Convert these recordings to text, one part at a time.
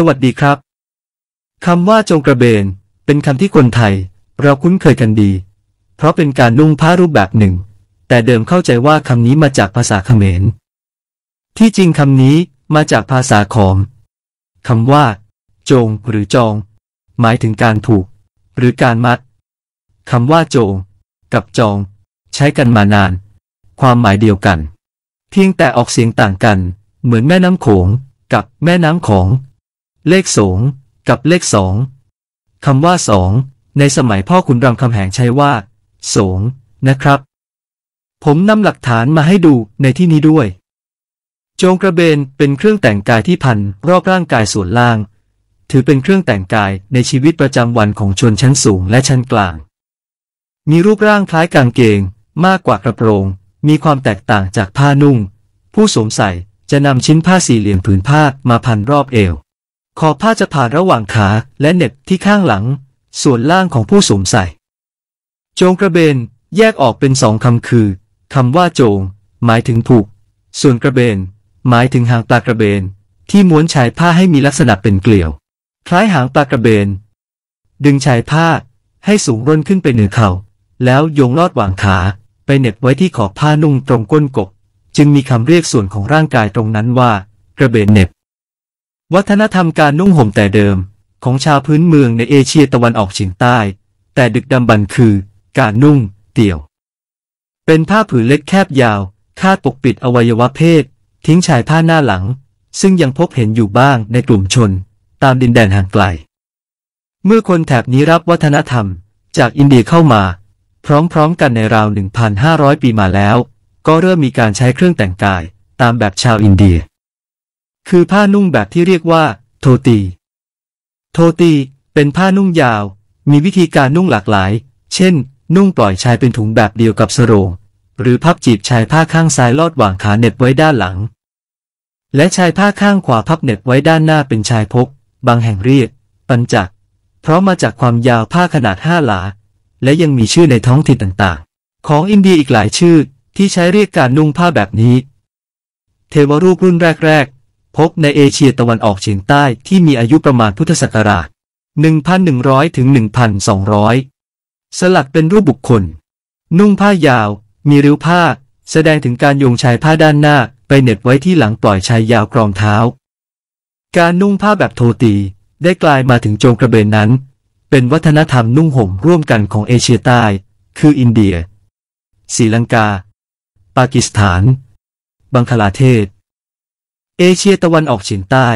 สวัสดีครับคำว่าจงกระเบน เป็นคำที่คนไทย เราคุ้นเคยกันดี เพราะเป็นการนุ่งผ้ารูปแบบหนึ่ง แต่เดิมเข้าใจว่าคำนี้มาจากภาษาเขมร ที่จริงคำนี้มาจากภาษาของคำว่าจงหรือจอง หมายถึงการถูก หรือการมัดคำว่าโจง กับจอง ใช้กันมานาน ความหมายเดียวกัน เพียงแต่ออกเสียงต่างกัน เหมือนแม่น้ำโขง กับแม่น้ำของเลขสงกับเลขสอง คำว่าสอง ในสมัยพ่อขุนรามคำแหงใช้ว่าสง นะครับ ผมนำหลักฐานมาให้ดูในที่นี้ด้วย โจงกระเบนเป็นเครื่องแต่งกายที่พันรอบร่างกายส่วนล่าง ถือเป็นเครื่องแต่งกายในชีวิตประจำวันของชนชั้นสูงและชั้นกลาง มีรูปร่างคล้ายกางเกงมากกว่ากระโปรง มีความแตกต่างจากผ้านุ่ง ผู้สวมใส่จะนำชิ้นผ้าสี่เหลี่ยมผืนผ้ามาพันรอบเอวคอผ้าจะผ่านระหว่างขาและเน็บที่ข้างหลัง ส่วนล่างของผู้สวมใส่ โจงกระเบนแยกออกเป็นสองคำคือคำว่าโจง หมายถึงผูก ส่วนกระเบน หมายถึงหางปลากระเบน ที่ม้วนชายผ้าให้มีลักษณะเป็นเกลียว คล้ายหางปลากระเบน ดึงชายผ้าให้สูงร่นขึ้นไปเหนือเขา่า แล้วโยงลอดหว่างขา ไปเน็บไว้ที่ขอบผ้านุ่งตรงก้นกบจึงมีคำเรียกส่วนของร่างกายตรงนั้นว่ากระเบนเน็บวัฒนธรรมการนุ่งห่มแต่เดิม ของชาวพื้นเมืองในเอเชียตะวันออกเฉียงใต้ แต่ดึกดำบรรคือการนุ่งเตี่ยว เป็นผ้าผืนเล็กแคบยาว คาดปกปิดอวัยวะเพศ ทิ้งชายผ้าหน้าหลัง ซึ่งยังพบเห็นอยู่บ้างในกลุ่มชน ตามดินแดนห่างไกล เมื่อคนแถบนี้รับวัฒนธรรม จากอินเดียเข้ามา พร้อมๆกันในราว 1,500 ปีมาแล้ว ก็เริ่มมีการใช้เครื่องแต่งกายตามแบบชาวอินเดียคือผ้านุ่งแบบที่เรียกว่า โทตี โทตี เป็นผ้านุ่งยาว มีวิธีการนุ่งหลากหลาย เช่น นุ่งปล่อยชายเป็นถุงแบบเดียวกับสโรงหรือพับจีบชายผ้าข้างซ้ายลอดหว่างขาเน็บไว้ด้านหลัง และชายผ้าข้างขวาพับเน็บไว้ด้านหน้าเป็นชายพก บางแห่งเรียก ปัญจัก เพราะมาจากความยาวผ้าขนาดห้าหลา และยังมีชื่อในท้องถิ่นต่างๆ ของอินเดียอีกหลายชื่อที่ใช้เรียกการนุ่งผ้าแบบนี้ เทวรูปรุ่นแรกพบในเอเชียตะวันออกเฉียงใต้ที่มีอายุประมาณพุทธศักราช1,100ถึง1,200 สลักเป็นรูปบุคคล นุ่งผ้ายาว มีริ้วผ้า แสดงถึงการโยงชายผ้าด้านหน้าไปเน็บไว้ที่หลังปล่อยชายยาวกรองเท้า การนุ่งผ้าแบบโทตีได้กลายมาถึงโจงกระเบนนั้น เป็นวัฒนธรรมนุ่งห่มร่วมกันของเอเชียใต้ คืออินเดียศรีลังกา ปากีสถานบังคลาเทศเอเชียตะวันออกเฉียงใต้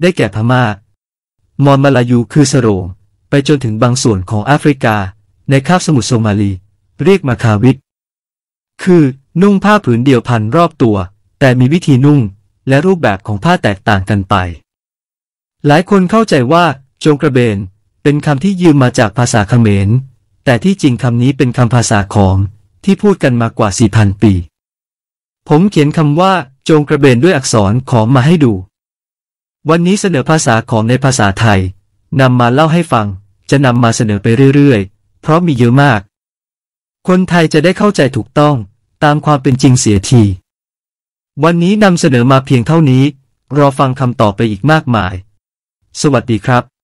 ได้แก่พมา่า มอนมาลายูคือสโรงไปจนถึงบางส่วนของแอฟริกา ในคาบสมุทรโซมาลี เรียกมาคาวิกคือนุ่งผ้าผืนเดียวพันรอบตัว แต่มีวิธีนุ่งและรูปแบบของผ้าแตกต่างกันไป หลายคนเข้าใจว่าจงกระเบนเป็นคำที่ยืมมาจากภาษาเขมร แต่ที่จริงคำนี้เป็นคำภาษาของที่พูดกันมากว่า 4,000 ปีผมเขียนคำว่าโจงกระเบนด้วยอักษรขอมมาให้ดู วันนี้เสนอภาษาของในภาษาไทยนำมาเล่าให้ฟัง จะนำมาเสนอไปเรื่อยๆ เพราะมีเยอะมาก คนไทยจะได้เข้าใจถูกต้องตามความเป็นจริงเสียที วันนี้นำเสนอมาเพียงเท่านี้ รอฟังคำตอบไปอีกมากมาย สวัสดีครับ